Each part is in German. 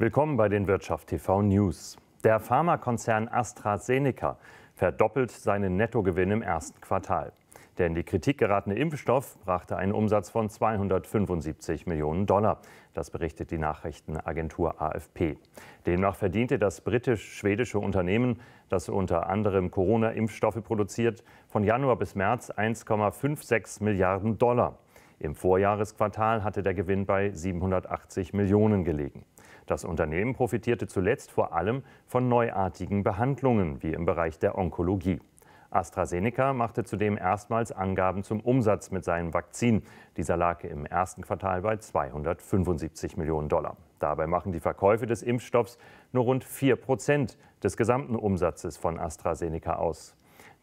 Willkommen bei den Wirtschaft TV News. Der Pharmakonzern AstraZeneca verdoppelt seinen Nettogewinn im ersten Quartal. Der die Kritik geratene Impfstoff brachte einen Umsatz von 275 Millionen Dollar. Das berichtet die Nachrichtenagentur AFP. Demnach verdiente das britisch-schwedische Unternehmen, das unter anderem Corona-Impfstoffe produziert, von Januar bis März 1,56 Milliarden Dollar. Im Vorjahresquartal hatte der Gewinn bei 780 Millionen gelegen. Das Unternehmen profitierte zuletzt vor allem von neuartigen Behandlungen, wie im Bereich der Onkologie. AstraZeneca machte zudem erstmals Angaben zum Umsatz mit seinem Vakzin. Dieser lag im ersten Quartal bei 275 Millionen Dollar. Dabei machen die Verkäufe des Impfstoffs nur rund 4 Prozent des gesamten Umsatzes von AstraZeneca aus.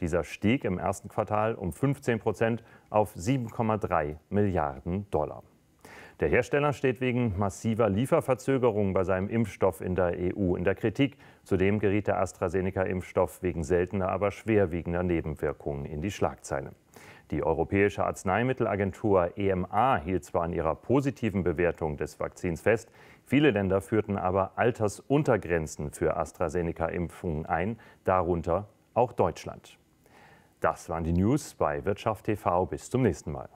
Dieser stieg im ersten Quartal um 15 Prozent auf 7,3 Milliarden Dollar. Der Hersteller steht wegen massiver Lieferverzögerungen bei seinem Impfstoff in der EU in der Kritik. Zudem geriet der AstraZeneca-Impfstoff wegen seltener, aber schwerwiegender Nebenwirkungen in die Schlagzeile. Die Europäische Arzneimittelagentur EMA hielt zwar an ihrer positiven Bewertung des Vakzins fest, viele Länder führten aber Altersuntergrenzen für AstraZeneca-Impfungen ein, darunter auch Deutschland. Das waren die News bei Wirtschaft TV. Bis zum nächsten Mal.